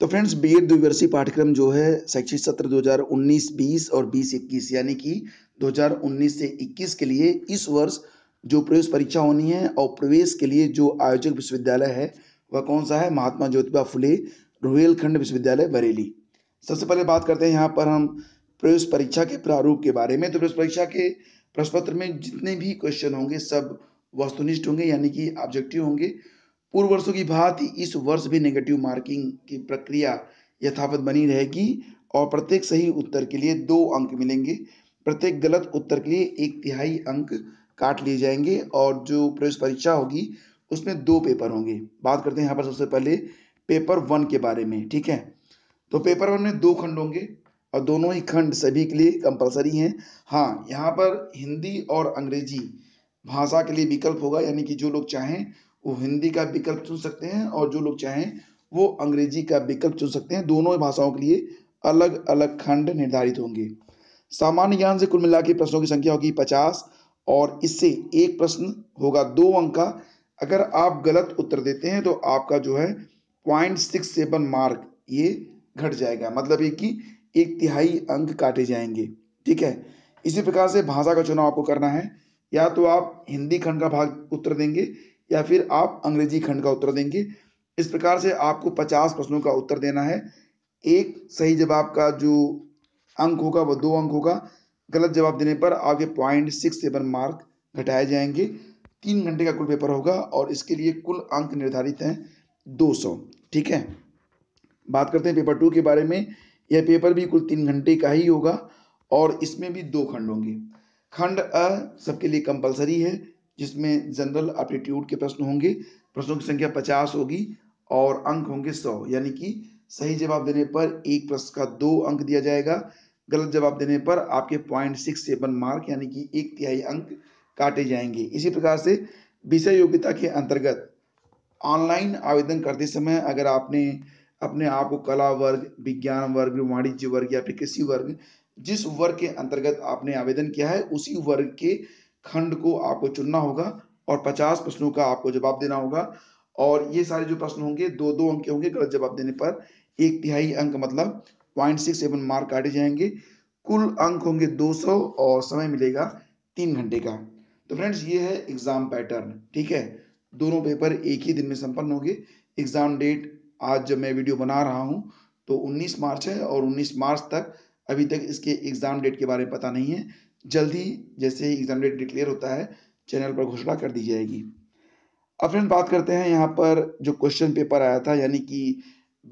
तो friends BEd द्विवर्षीय पाठ्यक्रम जो है शैक्षिक सत्र 2019-20 और 20-21 यानी कि 2019 से 21 के लिए इस वर्ष जो प्रवेश परीक्षा होनी है और प्रवेश के लिए जो आयोजक विश्वविद्यालय है वह कौन सा है महात्मा ज्योतिबा फुले रुहेलखंड विश्वविद्यालय बरेली सबसे पहले बात करते हैं यहाँ पर हम प्रवेश परीक्षा के प्रारूप के बारे में तो प्रवेश परीक्षा के प्रश्न पत्र में जितने भी क्वेश्चन होंगे सब वस्तुनिष्ठ होंगे यानी कि ऑब्जेक्टिव होंगे पूर्व वर्षों की भांति इस वर्ष भी नेगेटिव मार्किंग की प्रक्रिया यथावत बनी रहेगी और प्रत्येक सही उत्तर के लिए दो अंक मिलेंगे प्रत्येक गलत उत्तर के लिए एक तिहाई अंक काट लिए जाएंगे और जो प्रवेश परीक्षा होगी उसमें दो पेपर होंगे बात करते हैं यहाँ पर सबसे पहले पेपर वन के बारे में ठीक है तो पेपर वन में दो खंड होंगे और दोनों ही खंड सभी के लिए कंपलसरी हैं हाँ यहाँ पर हिंदी और अंग्रेजी भाषा के लिए विकल्प होगा यानी कि जो लोग चाहें वो हिंदी का विकल्प चुन सकते हैं और जो लोग चाहें वो अंग्रेजी का विकल्प चुन सकते हैं दोनों भाषाओं के लिए अलग अलग खंड निर्धारित होंगे सामान्य ज्ञान से कुल मिला के प्रश्नों की संख्या होगी पचास और इससे एक प्रश्न होगा दो अंक का अगर आप गलत उत्तर देते हैं तो आपका जो है पॉइंट सिक्स सेवन मार्क ये घट जाएगा मतलब ये कि एक तिहाई अंक काटे जाएंगे ठीक है इसी प्रकार से भाषा का चुनाव आपको करना है या तो आप हिंदी खंड का भाग उत्तर देंगे या फिर आप अंग्रेजी खंड का उत्तर देंगे इस प्रकार से आपको पचास प्रश्नों का उत्तर देना है एक सही जवाब का जो अंक होगा वह दो अंक होगा गलत जवाब देने पर आपके पॉइंट सिक्स सेवन मार्क घटाए जाएंगे तीन घंटे का कुल पेपर होगा और इसके लिए कुल अंक निर्धारित हैं दो सौ ठीक है बात करते हैं पेपर टू के बारे में यह पेपर भी कुल तीन घंटे का ही होगा और इसमें भी दो खंड होंगे खंड अ सबके लिए कंपलसरी है जिसमें जनरल एप्टीट्यूड के प्रश्न होंगे प्रश्नों की संख्या पचास होगी और अंक होंगे सौ यानी कि सही जवाब देने पर एक प्रश्न का दो अंक दिया जाएगा गलत जवाब देने पर आपके पॉइंट सिक्स सेवन मार्क यानी कि एक तिहाई अंक काटे जाएंगे इसी प्रकार से विषय योग्यता के अंतर्गत ऑनलाइन आवेदन करते समय अगर आपने अपने आप को कला वर्ग विज्ञान वर्ग वाणिज्य वर्ग या फिर कृषि वर्ग जिस वर्ग के अंतर्गत आपने आवेदन किया है उसी वर्ग के खंड को आपको चुनना होगा और 50 प्रश्नों का आपको जवाब देना होगा और ये सारे जो प्रश्न होंगे दो दो अंक होंगे गलत जवाब देने पर एक तिहाई अंक मतलब पॉइंट सिक्स सेवन मार्क काटे जाएंगे कुल अंक होंगे 200 और समय मिलेगा तीन घंटे का तो फ्रेंड्स ये है एग्जाम पैटर्न ठीक है दोनों पेपर एक ही दिन में संपन्न होंगे एग्जाम डेट आज जब मैं वीडियो बना रहा हूँ तो उन्नीस मार्च है और उन्नीस मार्च तक अभी तक इसके एग्जाम डेट के बारे में पता नहीं है जल्दी जैसे ही एग्जाम डेट डिक्लेयर होता है चैनल पर घोषणा कर दी जाएगी अब फ्रेंड बात करते हैं यहाँ पर जो क्वेश्चन पेपर आया था यानी कि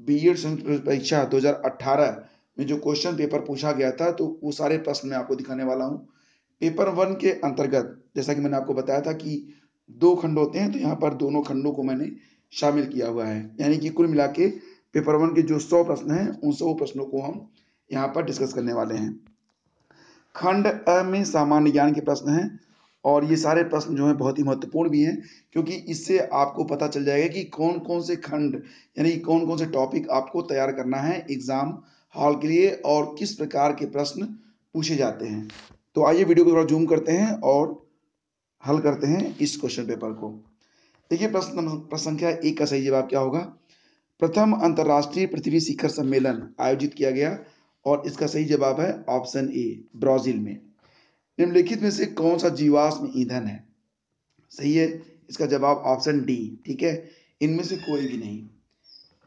बी एड परीक्षा 2018 में जो क्वेश्चन पेपर पूछा गया था तो वो सारे प्रश्न मैं आपको दिखाने वाला हूँ पेपर वन के अंतर्गत जैसा कि मैंने आपको बताया था कि दो खंड होते हैं तो यहाँ पर दोनों खंडों को मैंने शामिल किया हुआ है यानी कि कुल मिला के पेपर वन के जो सौ प्रश्न हैं उन सौ प्रश्नों को हम यहाँ पर डिस्कस करने वाले हैं खंड अ में सामान्य ज्ञान के प्रश्न हैं और ये सारे प्रश्न जो हैं बहुत ही महत्वपूर्ण भी हैं क्योंकि इससे आपको पता चल जाएगा कि कौन कौन से खंड यानी कौन कौन से टॉपिक आपको तैयार करना है एग्जाम हॉल के लिए और किस प्रकार के प्रश्न पूछे जाते हैं तो आइए वीडियो को थोड़ा जूम करते हैं और हल करते हैं इस क्वेश्चन पेपर को देखिए प्रश्न प्रश्न संख्या एक का सही जवाब क्या होगा प्रथम अंतर्राष्ट्रीय पृथ्वी शिखर सम्मेलन आयोजित किया गया और इसका सही जवाब है ऑप्शन ए ब्राज़ील में निम्नलिखित में से कौन सा जीवाश्म ईंधन है सही है इसका जवाब ऑप्शन डी ठीक है इनमें से कोई भी नहीं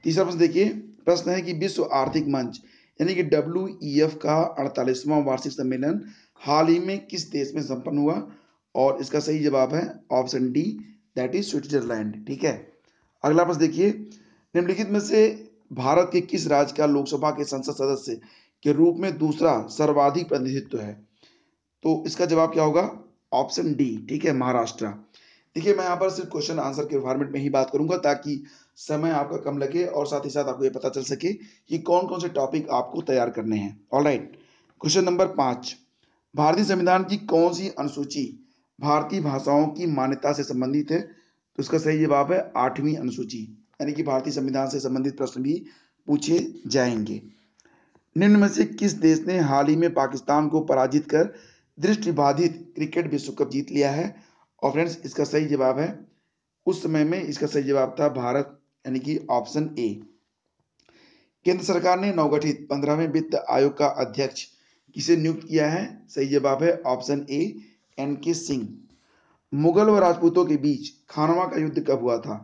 तीसरा प्रश्न देखिए प्रश्न है कि विश्व आर्थिक मंच यानी कि डब्ल्यू e का अड़तालीसवां वार्षिक सम्मेलन हाल ही में किस देश में संपन्न हुआ और इसका सही जवाब है option D that is Switzerland ठीक है अगला प्रश्न देखिए निम्नलिखित में से भारत के किस राज्य का लोकसभा के संसद सदस्य के रूप में दूसरा सर्वाधिक प्रतिनिधित्व है तो इसका जवाब क्या होगा ऑप्शन डी ठीक है महाराष्ट्र देखिए मैं यहाँ पर सिर्फ क्वेश्चन आंसर के फॉर्मेट में ही बात करूंगा ताकि समय आपका कम लगे और साथ ही साथ आपको ये पता चल सके कि कौन कौन से टॉपिक आपको तैयार करने हैं ऑलराइट क्वेश्चन नंबर पाँच भारतीय संविधान की कौन सी अनुसूची भारतीय भाषाओं की मान्यता से संबंधित है तो इसका सही जवाब है आठवीं अनुसूची यानी कि भारतीय संविधान से संबंधित प्रश्न भी पूछे जाएंगे निम्न में से किस देश ने हाल ही में पाकिस्तान को पराजित कर दृष्टिबाधित क्रिकेट विश्व कप जीत लिया है और फ्रेंड्स इसका सही जवाब है उस समय में इसका सही जवाब था भारत यानी कि ऑप्शन ए केंद्र सरकार ने नवगठित पंद्रहवें वित्त आयोग का अध्यक्ष किसे नियुक्त किया है सही जवाब है ऑप्शन ए एन के सिंह मुगल व राजपूतों के बीच खानवा का युद्ध कब हुआ था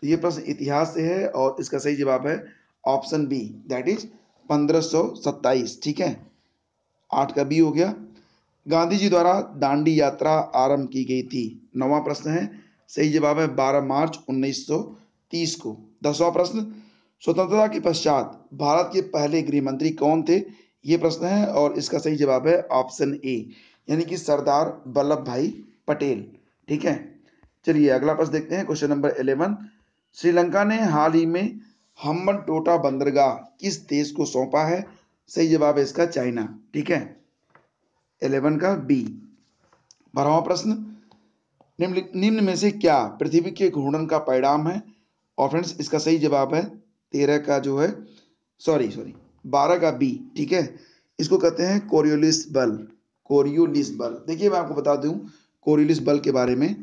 तो ये प्रश्न इतिहास से है और इसका सही जवाब है ऑप्शन बी दैट इज पंद्रह सौ सत्ताईस ठीक है आठ का बी हो गया गांधी जी द्वारा दांडी यात्रा आरंभ की गई थी नवा प्रश्न है सही जवाब है बारह मार्च 1930 को दसवां प्रश्न स्वतंत्रता के पश्चात भारत के पहले गृह मंत्री कौन थे ये प्रश्न है और इसका सही जवाब है ऑप्शन ए यानी कि सरदार वल्लभ भाई पटेल ठीक है चलिए अगला प्रश्न देखते हैं क्वेश्चन नंबर इलेवन श्रीलंका ने हाल ही में हम्बन टोटा बंदरगाह किस देश को सौंपा है सही जवाब है इसका चाइना ठीक है एलेवन का बी बारहवा प्रश्न निम्न निम्न में से क्या पृथ्वी के घूर्णन का परिणाम है और फ्रेंड्स इसका सही जवाब है तेरह का जो है सॉरी सॉरी बारह का बी ठीक है इसको कहते हैं कोरियोलिस बल कोरियोलिस बल देखिए मैं आपको बता दूं कोरियोलिस बल के बारे में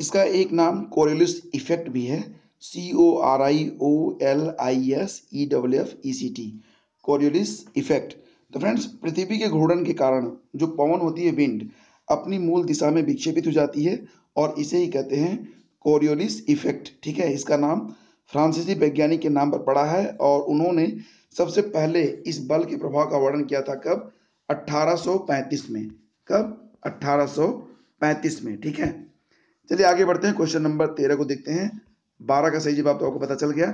इसका एक नाम कोरियोलिस इफेक्ट भी है C O R I O L I S E W F E C T Coriolis effect तो फ्रेंड्स पृथ्वी के घूर्णन के कारण जो पवन होती है विंड अपनी मूल दिशा में विक्षेपित हो जाती है और इसे ही कहते हैं कोरियोलिस इफेक्ट ठीक है इसका नाम फ्रांसीसी वैज्ञानिक के नाम पर पड़ा है और उन्होंने सबसे पहले इस बल के प्रभाव का वर्णन किया था कब 1835 में कब 1835 में ठीक है चलिए आगे बढ़ते हैं क्वेश्चन नंबर तेरह को देखते हैं बारह का सही जवाब तो आपको पता चल गया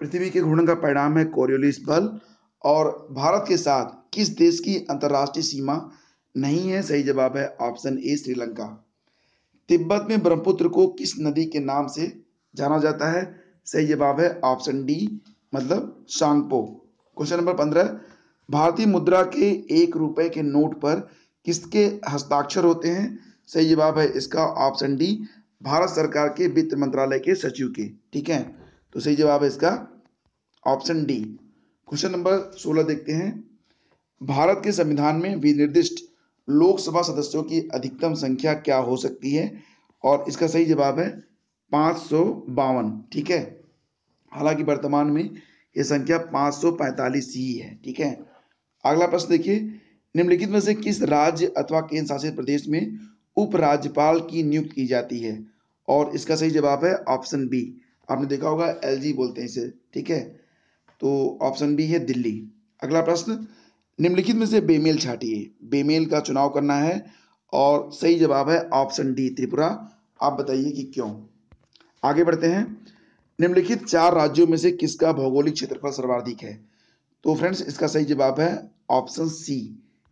पृथ्वी के घूर्णन का परिणाम है कोरियोलिस बल और भारत के साथ किस देश की अंतर्राष्ट्रीय सीमा नहीं है सही जवाब है ऑप्शन ए श्रीलंका तिब्बत में ब्रह्मपुत्र को किस नदी के नाम से जाना जाता है सही जवाब है ऑप्शन डी मतलब शांगपो क्वेश्चन नंबर पंद्रह भारतीय मुद्रा के एक रुपए के नोट पर किसके हस्ताक्षर होते हैं सही जवाब है इसका ऑप्शन डी भारत सरकार के वित्त मंत्रालय के सचिव के ठीक है तो सही जवाब है इसका ऑप्शन डी क्वेश्चन नंबर सोलह देखते हैं भारत के संविधान में विनिर्दिष्ट लोकसभा सदस्यों की अधिकतम संख्या क्या हो सकती है और इसका सही जवाब है पाँच ठीक है हालांकि वर्तमान में ये संख्या 545 ही है ठीक है अगला प्रश्न देखिए निम्नलिखित में से किस राज्य अथवा केंद्र शासित प्रदेश में उपराज्यपाल की नियुक्ति की जाती है और इसका सही जवाब है ऑप्शन बी आपने देखा होगा एलजी बोलते हैं इसे ठीक है तो ऑप्शन बी है दिल्ली अगला प्रश्न निम्नलिखित में से बेमेल छाटिए बेमेल का चुनाव करना है और सही जवाब है ऑप्शन डी त्रिपुरा आप बताइए कि क्यों आगे बढ़ते हैं निम्नलिखित चार राज्यों में से किसका भौगोलिक क्षेत्रफल सर्वाधिक है तो फ्रेंड्स इसका सही जवाब है ऑप्शन सी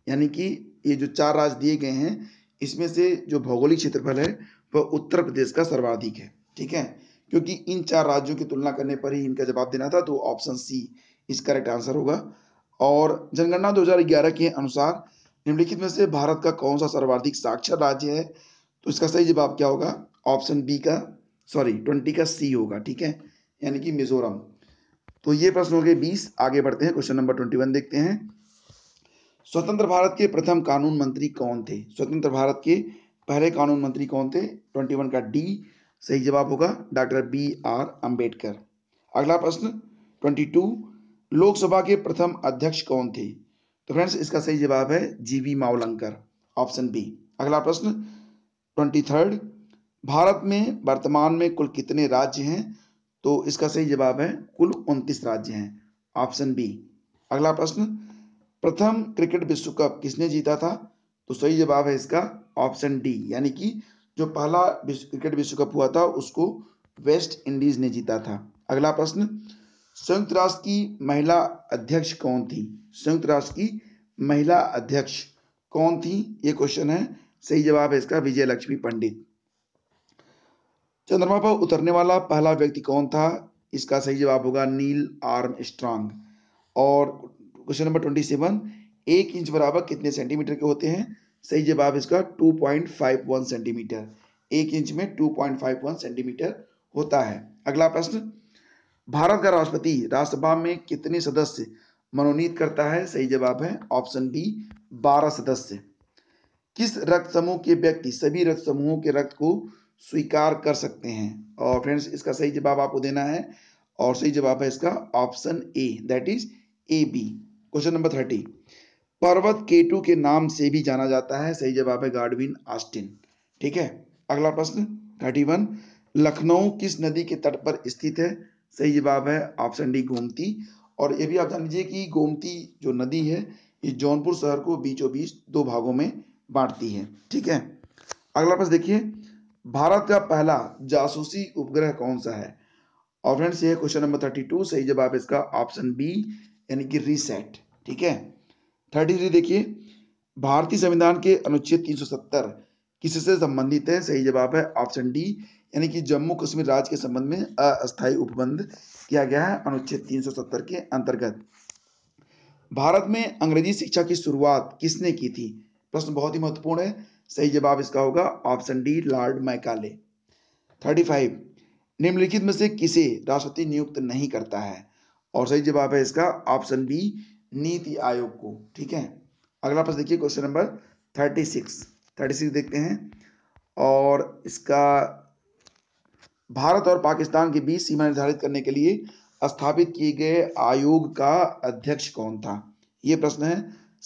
यानी कि ये जो चार राज्य दिए गए हैं इसमें से जो भौगोलिक क्षेत्रफल है वह उत्तर प्रदेश का सर्वाधिक है ठीक है क्योंकि इन चार राज्यों की तुलना करने पर ही इनका जवाब देना था तो ऑप्शन सी इस करेक्ट आंसर होगा और जनगणना 2011 के अनुसार निम्नलिखित में से भारत का कौन सा सर्वाधिक साक्षर राज्य है तो इसका सही जवाब क्या होगा ऑप्शन बी का सॉरी ट्वेंटी का सी होगा ठीक है यानी कि मिजोरम तो ये प्रश्न हो गए बीस आगे बढ़ते हैं क्वेश्चन नंबर ट्वेंटी वन देखते हैं स्वतंत्र भारत के प्रथम कानून मंत्री कौन थे स्वतंत्र भारत के पहले कानून मंत्री कौन थे 21 का डी सही जवाब होगा डॉक्टर बी आर अंबेडकर अगला प्रश्न 22 लोकसभा के प्रथम अध्यक्ष कौन थे तो फ्रेंड्स इसका सही जवाब है जीवी मावलंकर ऑप्शन बी अगला प्रश्न 23 भारत में वर्तमान में कुल कितने राज्य हैं तो इसका सही जवाब है कुल उनतीस राज्य हैं ऑप्शन बी अगला प्रश्न प्रथम क्रिकेट विश्व कप किसने जीता था तो सही जवाब है इसका ऑप्शन डी यानी कि जो पहला क्रिकेट विश्व कप हुआ था उसको वेस्ट इंडीज ने जीता था अगला प्रश्न संयुक्त राष्ट्र की महिला अध्यक्ष कौन थी संयुक्त राष्ट्र की महिला अध्यक्ष कौन थी ये क्वेश्चन है सही जवाब है इसका विजय लक्ष्मी पंडित चंद्रमा पर उतरने वाला पहला व्यक्ति कौन था इसका सही जवाब होगा नील आर्म स्ट्रांग और क्वेश्चन नंबर ट्वेंटी सेवन एक इंच बराबर कितने सेंटीमीटर के होते हैं सही जवाब इसका two point five one centimetre एक इंच में two point five one centimetre होता है अगला प्रश्न भारत का राष्ट्रपति राज्यसभा में कितने सदस्य मनोनीत करता है सही जवाब है ऑप्शन बी बारह सदस्य किस रक्त समूह के व्यक्ति सभी रक्त समूहों के रक्त को स्वीकार कर सकते हैं और फ्रेंड्स इसका सही जवाब आपको देना है और सही जवाब है इसका option A that is A B question number thirty पर्वत केटू के नाम से भी जाना जाता है सही जवाब है गार्डविन आस्टिन ठीक है अगला प्रश्न थर्टी वन लखनऊ किस नदी के तट पर स्थित है सही जवाब है ऑप्शन डी गोमती और ये भी आप जान लीजिए कि गोमती जो नदी है ये जौनपुर शहर को बीचों बीच दो भागों में बांटती है ठीक है अगला प्रश्न देखिए भारत का पहला जासूसी उपग्रह कौन सा है ऑप्शन सी है क्वेश्चन नंबर थर्टी टू सही जवाब इसका ऑप्शन बी यानी कि रीसेट ठीक है थर्टी थ्री देखिए भारतीय संविधान के अनुच्छेद 370 किससे संबंधित है सही जवाब है ऑप्शन डी यानी कि जम्मू कश्मीर राज्य के संबंध में अस्थाई उपबंध किया गया है अनुच्छेद 370 के अंतर्गत भारत में अंग्रेजी शिक्षा की शुरुआत किसने की थी प्रश्न बहुत ही महत्वपूर्ण है सही जवाब इसका होगा option D Lord Macaulay thirty five निम्नलिखित में से किसे राष्ट्रपति नियुक्त नहीं करता है और सही जवाब है इसका ऑप्शन बी नीति आयोग को ठीक है अगला प्रश्न देखिए question number thirty six thirty six देखते हैं और इसका भारत और पाकिस्तान के बीच सीमा निर्धारित करने के लिए स्थापित किए गए आयोग का अध्यक्ष कौन था ये प्रश्न है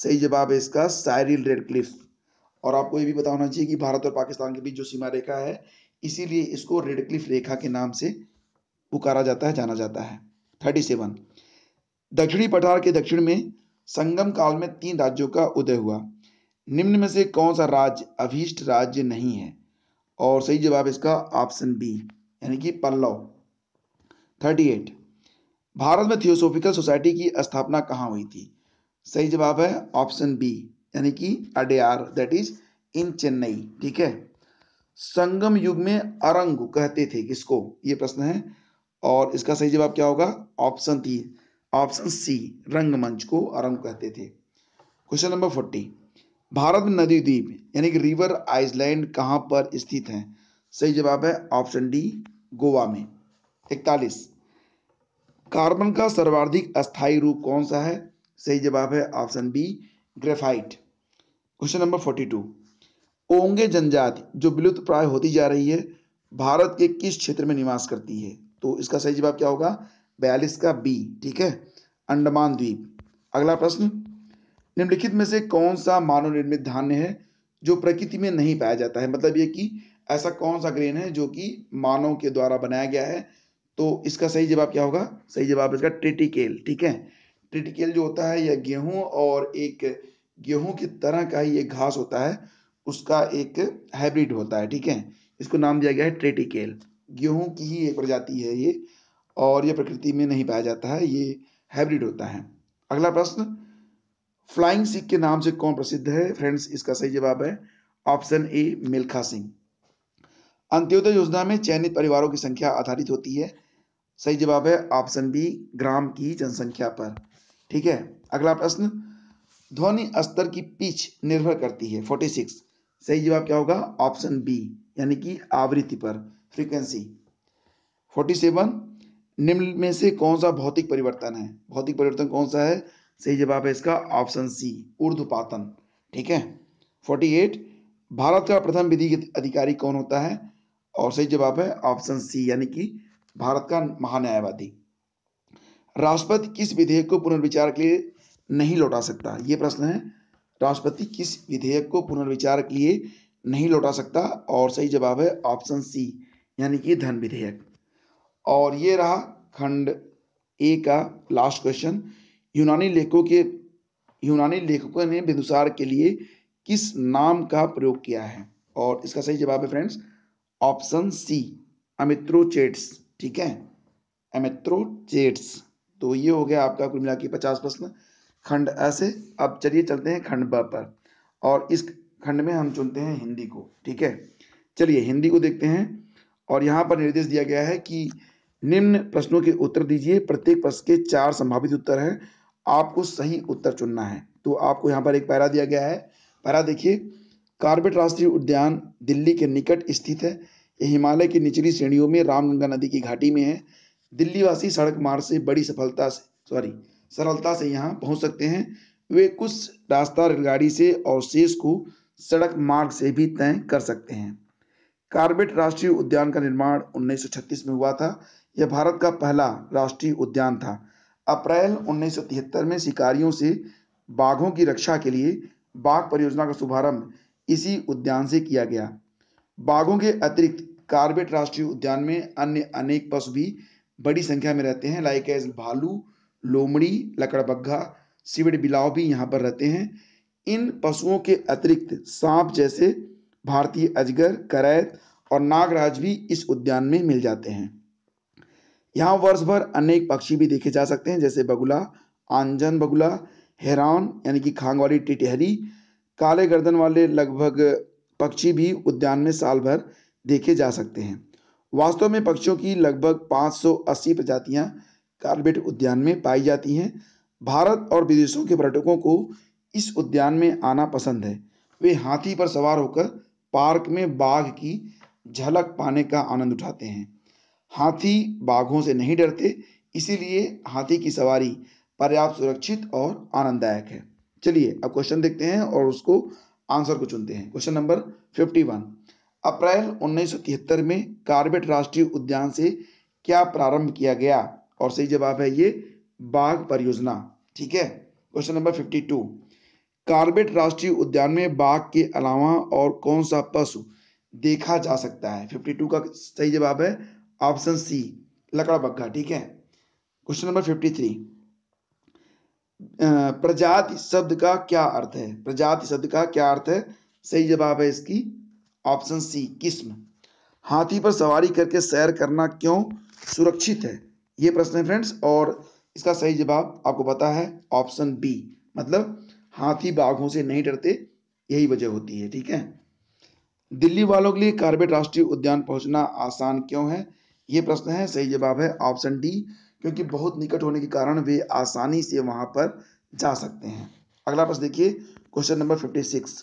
सही जवाब है इसका साइरिल रेडक्लिफ और आपको ये भी बताना चाहिए कि भारत और पाकिस्तान के बीच जो सीमा रेखा है इसीलिए इसको रेडक्लिफ रेखा के नाम से पुकारा जाता है जाना जाता है थर्टी सेवन दक्षिणी पठार के दक्षिण में संगम काल में तीन राज्यों का उदय हुआ निम्न में से कौन सा राज्य अभीष्ट राज्य नहीं है और सही जवाब इसका ऑप्शन बी यानी कि पल्लव थर्टी एट भारत में थियोसोफिकल सोसाइटी की स्थापना कहाँ हुई थी सही जवाब है ऑप्शन बी यानी कि Adyar that is in Chennai ठीक है संगम युग में अरंग कहते थे किसको ये प्रश्न है और इसका सही जवाब क्या होगा ऑप्शन थी ऑप्शन सी रंगमंच को आरंभ कहते थे क्वेश्चन नंबर फोर्टी भारत में नदी द्वीप यानी कि रिवर आइसलैंड कहाँ पर स्थित है सही जवाब है ऑप्शन डी गोवा में इकतालीस कार्बन का सर्वाधिक अस्थाई रूप कौन सा है सही जवाब है option B graphite question number forty two Onge जनजाति जो विलुप्त प्राय होती जा रही है भारत के किस क्षेत्र में निवास करती है तो इसका सही जवाब क्या होगा बयालीस का बी ठीक है अंडमान द्वीप अगला प्रश्न निम्नलिखित में से कौन सा मानव निर्मित धान्य है जो प्रकृति में नहीं पाया जाता है मतलब ये कि ऐसा कौन सा ग्रेन है जो कि मानव के द्वारा बनाया गया है तो इसका सही जवाब क्या होगा सही जवाब इसका ट्रिटिकेल ठीक है ट्रिटिकेल जो होता है यह गेहूं और एक गेहूं की तरह का ही ये घास होता है उसका एक हाइब्रिड होता है ठीक है इसको नाम दिया गया है ट्रेटिकेल गेहूं की ही एक प्रजाति है ये और यह प्रकृति में नहीं पाया जाता है ये हाइब्रिड होता है अगला प्रश्न फ्लाइंग सिख के नाम से कौन प्रसिद्ध है फ्रेंड्स इसका सही जवाब है ऑप्शन ए मिल्खा सिंह अंत्योदय योजना में चयनित परिवारों की संख्या आधारित होती है सही जवाब है ऑप्शन बी ग्राम की जनसंख्या पर ठीक है अगला प्रश्न ध्वनि स्तर की पिच निर्भर करती है 46 सही जवाब क्या होगा ऑप्शन बी यानी कि आवृत्ति पर फ्रीक्वेंसी 47 निम्न में से कौन सा भौतिक परिवर्तन है भौतिक परिवर्तन कौन सा है सही जवाब है इसका ऑप्शन सी ऊर्धपातन ठीक है फोर्टी एट भारत का प्रथम विधि अधिकारी कौन होता है और सही जवाब है ऑप्शन सी यानी कि भारत का महान्यायवादी राष्ट्रपति किस विधेयक को पुनर्विचार के लिए नहीं लौटा सकता ये प्रश्न है राष्ट्रपति किस विधेयक को पुनर्विचार के लिए नहीं लौटा सकता और सही जवाब है ऑप्शन सी यानी कि धन विधेयक और ये रहा खंड ए का लास्ट क्वेश्चन यूनानी लेखों के यूनानी लेखकों ने बिंदुसार के लिए किस नाम का प्रयोग किया है और इसका सही जवाब है फ्रेंड्स ऑप्शन सी अमित्रोचेट्स ठीक है अमित्रोचेट्स तो ये हो गया आपका कुल मिला के पचास प्रश्न खंड ऐसे अब चलिए चलते हैं खंड ब पर और इस खंड में हम चुनते हैं हिंदी को ठीक है चलिए हिंदी को देखते हैं और यहाँ पर निर्देश दिया गया है कि निम्न प्रश्नों के उत्तर दीजिए प्रत्येक प्रश्न के चार संभावित उत्तर हैं आपको सही उत्तर चुनना है तो आपको यहाँ पर एक पैरा दिया गया है पैरा देखिए कार्बेट राष्ट्रीय उद्यान दिल्ली के निकट स्थित है यह हिमालय की निचली श्रेणियों में रामगंगा नदी की घाटी में है दिल्लीवासी सड़क मार्ग से बड़ी सफलता से सॉरी सरलता से यहाँ पहुँच सकते हैं वे कुछ रास्ता रेलगाड़ी से और शेष को सड़क मार्ग से भी तय कर सकते हैं कार्बेट राष्ट्रीय उद्यान का निर्माण 1936 में हुआ था यह भारत का पहला राष्ट्रीय उद्यान था अप्रैल 1973 में शिकारियों से बाघों की रक्षा के लिए बाघ परियोजना का शुभारंभ इसी उद्यान से किया गया बाघों के अतिरिक्त कार्बेट राष्ट्रीय उद्यान में अन्य अनेक पशु भी बड़ी संख्या में रहते हैं लाइक एज भालू लोमड़ी लकड़बग्घा सिविड बिलाव भी यहाँ पर रहते हैं इन पशुओं के अतिरिक्त सांप जैसे भारतीय अजगर करैत और नागराज भी इस उद्यान में मिल जाते हैं यहाँ वर्ष भर अनेक पक्षी भी देखे जा सकते हैं जैसे बगुला आंजन बगुला हेरान यानी कि खांग वाली टिटहरी काले गर्दन वाले लगभग पक्षी भी उद्यान में साल भर देखे जा सकते हैं वास्तव में पक्षियों की लगभग 580 प्रजातियां कार्बेट उद्यान में पाई जाती हैं भारत और विदेशों के पर्यटकों को इस उद्यान में आना पसंद है वे हाथी पर सवार होकर पार्क में बाघ की झलक पाने का आनंद उठाते हैं हाथी बाघों से नहीं डरते इसीलिए हाथी की सवारी पर्याप्त सुरक्षित और आनंददायक है चलिए अब क्वेश्चन देखते हैं और उसको आंसर को चुनते हैं क्वेश्चन नंबर फिफ्टी वन अप्रैल 1973 में कार्बेट राष्ट्रीय उद्यान से क्या प्रारंभ किया गया और सही जवाब है ये बाघ परियोजना ठीक है question number fifty two Corbett राष्ट्रीय उद्यान में बाघ के अलावा और कौन सा पशु देखा जा सकता है फिफ्टी टू का सही जवाब है ऑप्शन सी लकड़ा बग्घा ठीक है क्वेश्चन नंबर फिफ्टी थ्री प्रजाति शब्द का क्या अर्थ है प्रजाति शब्द का क्या अर्थ है सही जवाब है इसकी ऑप्शन सी किस्म हाथी पर सवारी करके सैर करना क्यों सुरक्षित है ये प्रश्न है फ्रेंड्स और इसका सही जवाब आपको पता है ऑप्शन बी मतलब हाथी बाघों से नहीं डरते यही वजह होती है ठीक है दिल्ली वालों के लिए कार्बेट राष्ट्रीय उद्यान पहुंचना आसान क्यों है ये प्रश्न है सही जवाब है ऑप्शन डी क्योंकि बहुत निकट होने के कारण वे आसानी से वहां पर जा सकते हैं अगला प्रश्न देखिए क्वेश्चन नंबर फिफ्टी सिक्स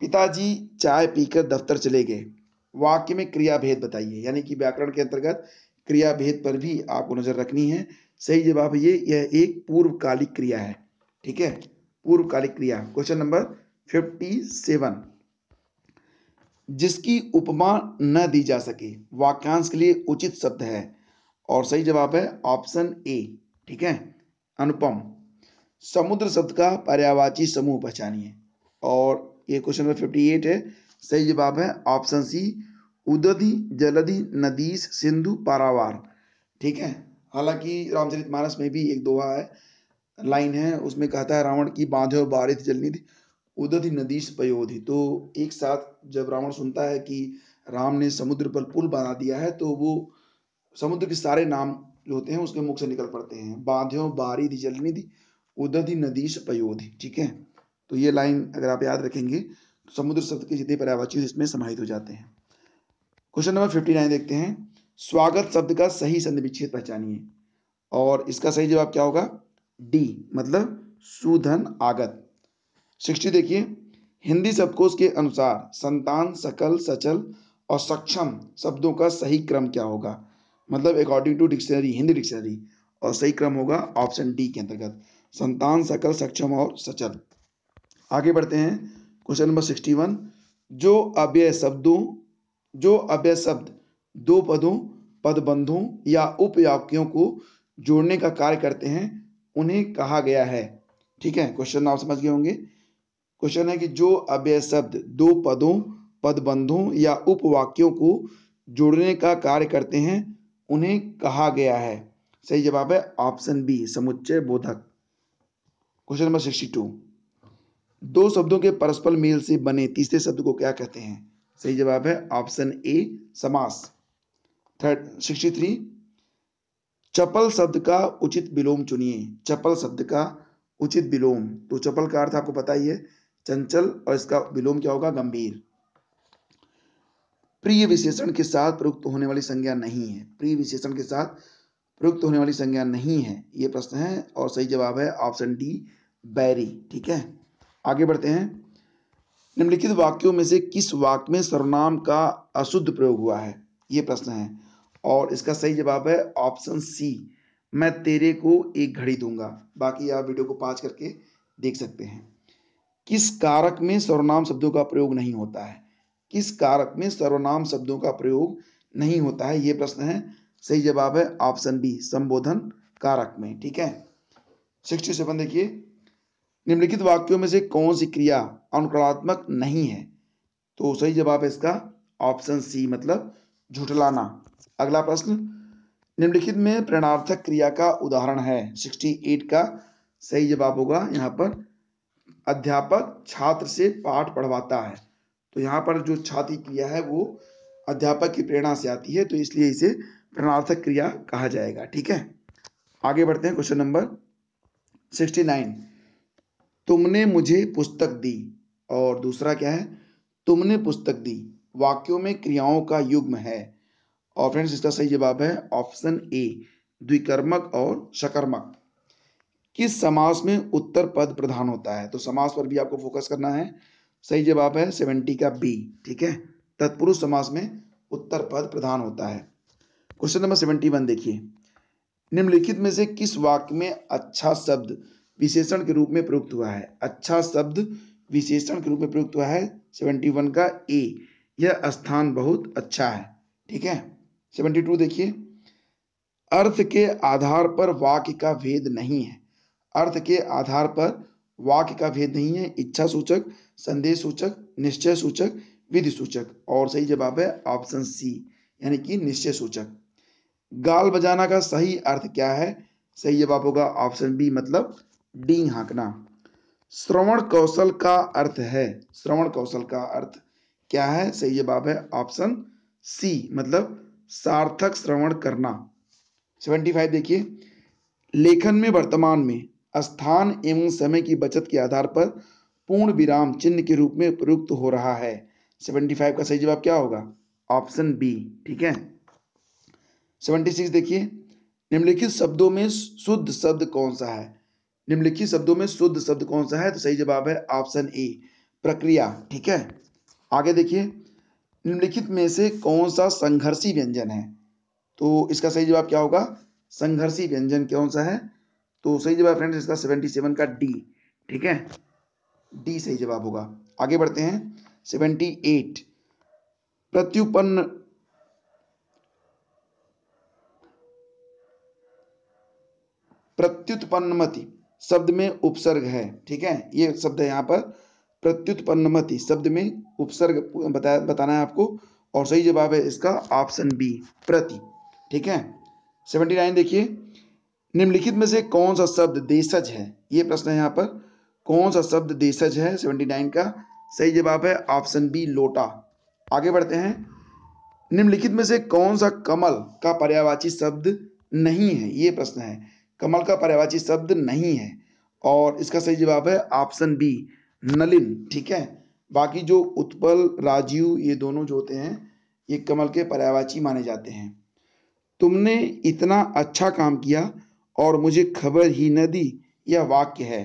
पिताजी चाय पीकर दफ्तर चले गए वाक्य में क्रिया भेद बताइए यानी कि व्याकरण के अंतर्गत क्रिया भेद पर भी आपको नजर रखनी है सही जवाब ये यह एक पूर्वकालिक क्रिया है ठीक है पूर्वकालिक क्रिया क्वेश्चन नंबर फिफ्टी सेवन जिसकी उपमा न दी जा सके वाक्यांश के लिए उचित शब्द है और सही जवाब है ऑप्शन ए ठीक है अनुपम समुद्र शब्द का पर्यावाची समूह पहचानिए और ये क्वेश्चन नंबर फिफ्टी एट है सही जवाब है ऑप्शन सी उदधि जलधि नदीस सिंधु पारावार ठीक है हालांकि रामचरितमानस में भी एक दोहा है लाइन है उसमें कहता है रावण की बांधे बारिश थी उदधि नदीश पयोधि तो एक साथ जब रावण सुनता है कि राम ने समुद्र पर पुल बना दिया है तो वो समुद्र के सारे नाम जो होते हैं उसके मुख से निकल पड़ते हैं बाध्यो बारी दि उदधि नदीश पयोधि ठीक है तो ये लाइन अगर आप याद रखेंगे तो समुद्र शब्द के जितने पर्यावाची इसमें समाहित हो जाते हैं क्वेश्चन नंबर फिफ्टी नाइन देखते हैं स्वागत शब्द का सही संधि विच्छेद पहचानिए और इसका सही जवाब क्या होगा डी मतलब सुधन आगत सिक्सटी देखिए हिंदी शब्दकोश के अनुसार संतान सकल सचल और सक्षम शब्दों का सही क्रम क्या होगा मतलब according to dictionary Hindi dictionary और सही क्रम होगा ऑप्शन डी के अंतर्गत संतान सकल सक्षम और सचल आगे बढ़ते हैं क्वेश्चन नंबर सिक्सटी वन जो अव्यय शब्दों जो अव्यय शब्द दो पदों पदबंधों या उपयाक्यों को जोड़ने का कार्य करते हैं उन्हें कहा गया है ठीक है क्वेश्चन आप समझ गए होंगे क्वेश्चन है कि जो अव्यय शब्द दो पदों पदबंधों या उपवाक्यों को जोड़ने का कार्य करते हैं उन्हें कहा गया है सही जवाब है ऑप्शन बी समुच्चय बोधक क्वेश्चन नंबर सिक्सटी टू दो शब्दों के परस्पर मेल से बने तीसरे शब्द को क्या कहते हैं सही जवाब है ऑप्शन ए समास थर्ड सिक्सटी थ्री चपल शब्द का उचित विलोम चुनिए चपल शब्द का उचित विलोम तो चपल का अर्थ आपको पता ही है चंचल और इसका विलोम क्या होगा गंभीर प्रिय विशेषण के साथ प्रयुक्त होने वाली संज्ञा नहीं है प्रिय विशेषण के साथ प्रयुक्त होने वाली संज्ञा नहीं है ये प्रश्न है और सही जवाब है ऑप्शन डी बैरी ठीक है आगे बढ़ते हैं निम्नलिखित वाक्यों में से किस वाक्य में सर्वनाम का अशुद्ध प्रयोग हुआ है ये प्रश्न है और इसका सही जवाब है ऑप्शन सी मैं तेरे को एक घड़ी दूंगा बाकी आप वीडियो को पाँच करके देख सकते हैं किस कारक में सर्वनाम शब्दों का प्रयोग नहीं होता है किस कारक में सर्वनाम शब्दों का प्रयोग नहीं होता है ये प्रश्न है सही जवाब है ऑप्शन बी संबोधन कारक में ठीक है सिक्सटी सेवन देखिए निम्नलिखित वाक्यों में से कौन सी क्रिया अनुकरणात्मक नहीं है तो सही जवाब है इसका ऑप्शन सी मतलब झुठलाना अगला प्रश्न निम्नलिखित में प्रेरणार्थक क्रिया का उदाहरण है सिक्सटी एट का सही जवाब होगा यहाँ पर अध्यापक छात्र से पाठ पढ़वाता है तो यहाँ पर जो छात्र क्रिया है वो अध्यापक की प्रेरणा से आती है तो इसलिए इसे प्रणार्थक क्रिया कहा जाएगा ठीक है आगे बढ़ते हैं क्वेश्चन नंबर सिक्सटी नाइन तुमने मुझे पुस्तक दी और दूसरा क्या है तुमने पुस्तक दी वाक्यों में क्रियाओं का युग्म है और फ्रेंड्स इसका सही जवाब है ऑप्शन ए द्विकर्मक और सकर्मक किस समास में उत्तर पद प्रधान होता है तो समास पर भी आपको फोकस करना है सही जवाब है सेवेंटी का बी ठीक है तत्पुरुष समास में उत्तर पद प्रधान होता है क्वेश्चन नंबर सेवेंटी वन देखिए निम्नलिखित में से किस वाक्य में अच्छा शब्द विशेषण के रूप में प्रयुक्त हुआ है अच्छा शब्द विशेषण के रूप में प्रयुक्त हुआ है सेवेंटी वन का ए यह स्थान बहुत अच्छा है ठीक है सेवेंटी टू देखिए अर्थ के आधार पर वाक्य का भेद नहीं है अर्थ के आधार पर वाक्य का भेद नहीं है इच्छा सूचक संदेश सूचक निश्चय सूचक विधि सूचक और सही जवाब है ऑप्शन सी यानी कि निश्चय सूचक गाल बजाना का सही अर्थ क्या है सही जवाब होगा ऑप्शन बी मतलब डी हाँकना श्रवण कौशल का अर्थ है श्रवण कौशल का अर्थ क्या है सही जवाब है ऑप्शन सी मतलब सार्थक श्रवण करना सेवेंटी फाइव देखिए लेखन में वर्तमान में स्थान एवं समय की बचत के आधार पर पूर्ण विराम चिन्ह के रूप में प्रयुक्त हो रहा है 75 का सही जवाब क्या होगा ऑप्शन बी ठीक है 76 देखिए निम्नलिखित शब्दों में शुद्ध शब्द कौन सा है निम्नलिखित शब्दों में शुद्ध शब्द कौन सा है तो सही जवाब है ऑप्शन ए प्रक्रिया ठीक है आगे देखिए निम्नलिखित में से कौन सा संघर्षी व्यंजन है तो इसका सही जवाब क्या होगा संघर्षी व्यंजन कौन सा है तो सही जवाब फ्रेंड्स इसका सेवेंटी सेवन का डी ठीक है डी सही जवाब होगा आगे बढ़ते हैं सेवेंटी एट प्रत्युपन्न प्रत्युत्पन्नमति शब्द में उपसर्ग है ठीक है ये शब्द है यहां पर प्रत्युत्पन्नमति शब्द में उपसर्ग बता, बताना है आपको और सही जवाब है इसका ऑप्शन बी प्रति ठीक है सेवेंटी नाइन देखिए निम्नलिखित में से कौन सा शब्द देशज है ये प्रश्न है यहाँ पर कौन सा शब्द देशज है सेवेंटी नाइन का सही जवाब है ऑप्शन बी लोटा आगे बढ़ते हैं निम्नलिखित में से कौन सा कमल का पर्यावाची शब्द नहीं है ये प्रश्न है कमल का पर्यावाची शब्द नहीं है और इसका सही जवाब है ऑप्शन बी नलिन ठीक है बाकी जो उत्पल राजीव ये दोनों जो होते हैं ये कमल के पर्यावाची माने जाते हैं तुमने इतना अच्छा काम किया और मुझे खबर ही न दी यह वाक्य है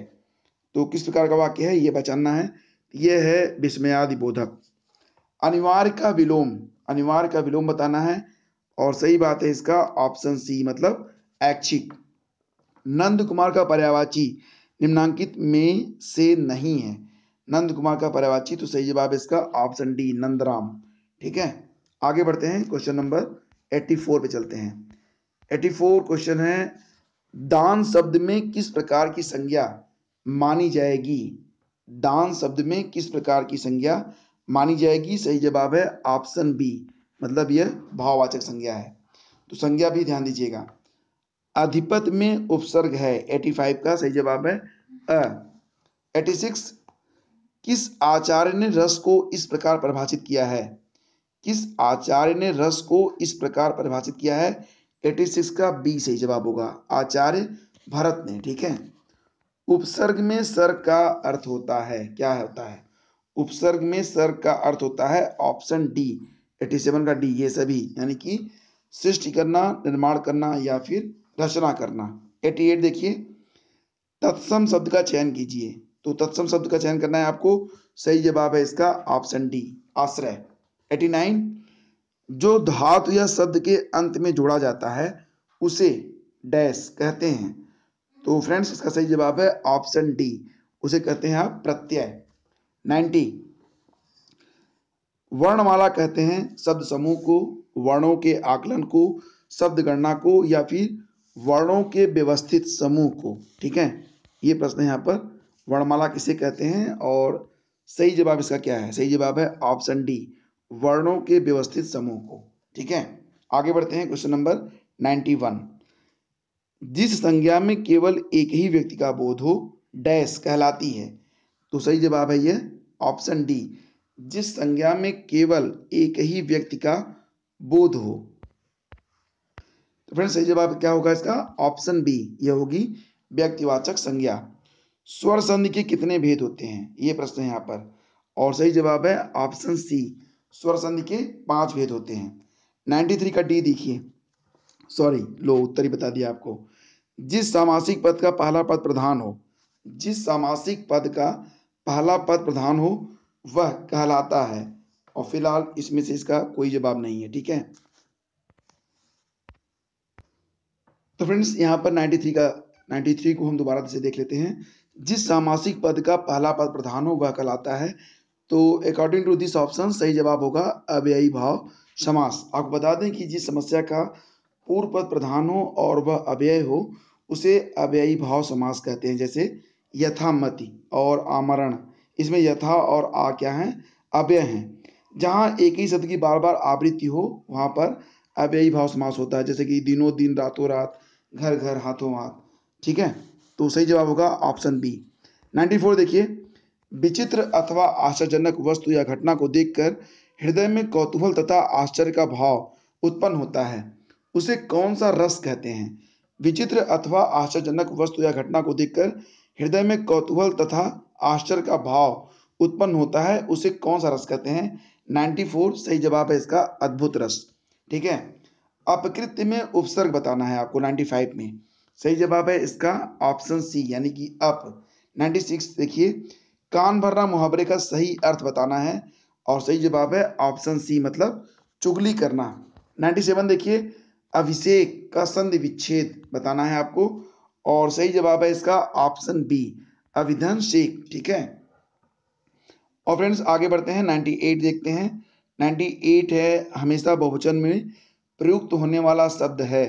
तो किस प्रकार का वाक्य है यह बचानना है यह है विस्मयादि बोधक अनिवार्य का विलोम अनिवार्य का विलोम बताना है और सही बात है इसका ऑप्शन सी मतलब ऐच्छिक नंद कुमार का पर्यावाची निम्नांकित में से नहीं है नंद कुमार का पर्यावाची तो सही जवाब इसका ऑप्शन डी नंदराम ठीक है आगे बढ़ते हैं क्वेश्चन नंबर 84 पे चलते हैं 84 क्वेश्चन है दान शब्द में किस प्रकार की संज्ञा मानी जाएगी दान शब्द में किस प्रकार की संज्ञा मानी जाएगी सही जवाब है ऑप्शन बी मतलब यह भाववाचक संज्ञा है तो संज्ञा भी ध्यान दीजिएगा अधिपत में उपसर्ग है 85 का सही जवाब है अ 86 किस आचार्य ने रस को इस प्रकार परिभाषित किया है किस आचार्य ने रस को इस प्रकार परिभाषित किया है 86 का बी सही जवाब होगा आचार्य भरत ने ठीक है उपसर्ग में सर का अर्थ होता है क्या होता है उपसर्ग में सर का अर्थ होता है ऑप्शन डी 87 का डी ये सभी यानी कि सृष्टि करना निर्माण करना या फिर रचना करना 88 देखिए तत्सम शब्द का चयन कीजिए तो तत्सम शब्द का चयन करना है आपको सही जवाब है इसका ऑप्शन डी आश्रय एटी जो धातु या शब्द के अंत में जोड़ा जाता है उसे डैश कहते हैं तो फ्रेंड्स इसका सही जवाब है ऑप्शन डी उसे कहते हैं आप प्रत्यय नाइन्टी वर्णमाला कहते हैं शब्द समूह को वर्णों के आकलन को शब्द गणना को या फिर वर्णों के व्यवस्थित समूह को ठीक है ये प्रश्न यहाँ पर वर्णमाला किसे कहते हैं और सही जवाब इसका क्या है सही जवाब है ऑप्शन डी वर्णों के व्यवस्थित समूह को ठीक है आगे बढ़ते हैं क्वेश्चन नंबर नाइन्टी वन जिस संज्ञा में केवल एक ही व्यक्ति का बोध हो डैश कहलाती है तो सही जवाब है यह ऑप्शन डी जिस संज्ञा में केवल एक ही व्यक्ति का बोध हो तो फ्रेंड्स सही जवाब क्या होगा इसका ऑप्शन बी यह होगी व्यक्तिवाचक संज्ञा स्वर संधि के कितने भेद होते हैं ये प्रश्न है यहाँ पर और सही जवाब है ऑप्शन सी स्वर संधि के पांच भेद होते हैं नाइन्टी थ्री का डी देखिए सॉरी लो उत्तर ही बता दिया आपको जिस सामासिक पद का पहला पद प्रधान हो जिस सामासिक पद का पहला पद प्रधान हो वह कहलाता है और फिलहाल इसमें से इसका कोई जवाब नहीं है ठीक है तो फ्रेंड्स यहाँ पर 93 का 93 को हम दोबारा से देख लेते हैं जिस सामासिक पद का पहला पद प्रधान हो वह कहलाता है तो अकॉर्डिंग टू दिस ऑप्शन सही जवाब होगा अव्ययी भाव समास आपको बता दें कि जिस समस्या का पूर्व पद प्रधान हो और वह अव्यय हो उसे अव्ययी भाव समास कहते हैं जैसे यथामति और आमरण इसमें यथा और आ क्या है अव्यय हैं जहाँ एक ही शब्द की बार बार आवृत्ति हो वहाँ पर अव्ययी भाव समास होता है जैसे कि दिनों दिन रातों रात घर घर हाथों हाथ ठीक है तो सही जवाब होगा ऑप्शन बी नाइन्टी फोर देखिए विचित्र अथवा आश्चर्यजनक वस्तु या घटना को देखकर हृदय में कौतूहल तथा आश्चर्य का भाव उत्पन्न होता है उसे कौन सा रस कहते हैं विचित्र अथवा आश्चर्यजनक वस्तु या घटना को देखकर हृदय में कौतूहल तथा आश्चर्य का भाव उत्पन्न होता है उसे कौन सा रस कहते हैं 94 सही जवाब है इसका अद्भुत रस ठीक है अपकृत्य में उपसर्ग बताना है आपको 95 में सही जवाब है इसका ऑप्शन सी यानी कि अप 96 देखिए कान भरना मुहावरे का सही अर्थ बताना है और सही जवाब है ऑप्शन सी मतलब चुगली करना नाइन्टी सेवन देखिए अभिषेक का संधि विच्छेद बताना है आपको और सही जवाब है इसका ऑप्शन बी अभिधन शेख ठीक है और फ्रेंड्स आगे बढ़ते हैं 98 देखते हैं 98 है हमेशा बहुवचन में प्रयुक्त होने वाला शब्द है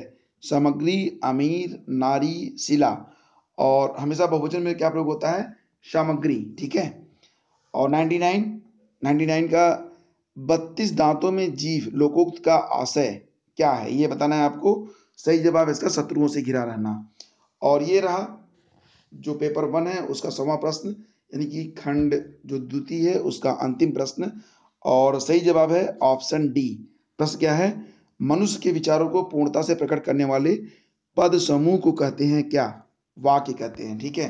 सामग्री अमीर नारी शिला और हमेशा बहुवचन में क्या प्रयोग होता है सामग्री ठीक है और नाइन्टी नाइन नाइन्टी नाइन का बत्तीस दांतों में जीव लोकोक्त का आशय क्या है ये बताना है आपको सही जवाब इसका शत्रुओं से घिरा रहना और ये रहा जो पेपर वन है उसका सवा प्रश्न यानी कि खंड जो द्वितीय है उसका अंतिम प्रश्न और सही जवाब है ऑप्शन डी प्रश्न क्या है मनुष्य के विचारों को पूर्णता से प्रकट करने वाले पद समूह को कहते हैं क्या वाक्य कहते हैं ठीक है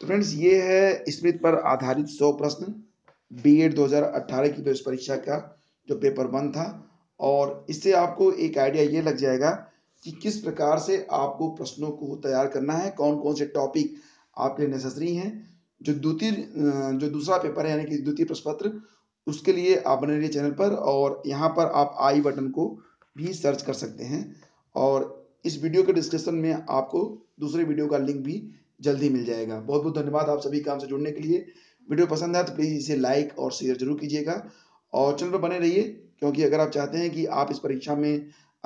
तो फ्रेंड्स ये है स्मृत पर आधारित सौ प्रश्न बीएड 2018 की प्रवेश तो परीक्षा का जो पेपर वन था और इससे आपको एक आइडिया ये लग जाएगा कि किस प्रकार से आपको प्रश्नों को तैयार करना है कौन कौन से टॉपिक आपके लिए नेसेसरी हैं जो द्वितीय जो दूसरा पेपर है यानी कि द्वितीय प्रश्न पत्र उसके लिए आप बने रहिए चैनल पर और यहाँ पर आप आई बटन को भी सर्च कर सकते हैं और इस वीडियो के डिस्क्रिप्शन में आपको दूसरे वीडियो का लिंक भी जल्दी मिल जाएगा बहुत बहुत धन्यवाद आप सभी काम से जुड़ने के लिए वीडियो पसंद आया तो प्लीज़ इसे लाइक और शेयर जरूर कीजिएगा और चैनल पर बने रहिए क्योंकि अगर आप चाहते हैं कि आप इस परीक्षा में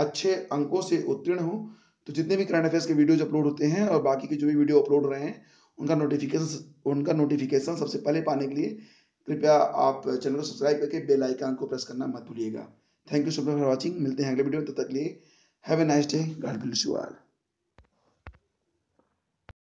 अच्छे अंकों से उत्तीर्ण हों तो जितने भी करंट अफेयर्स के वीडियोज अपलोड होते हैं और बाकी के जो भी वीडियो अपलोड हो रहे हैं उनका नोटिफिकेशन उनका नोटिफिकेशन सबसे पहले पाने के लिए कृपया आप चैनल को सब्सक्राइब करके बेल आइकन को प्रेस करना मत भूलिएगा thank you so much for watching मिलते हैं अगले वीडियो में तब तक लिए have a nice day God bless you all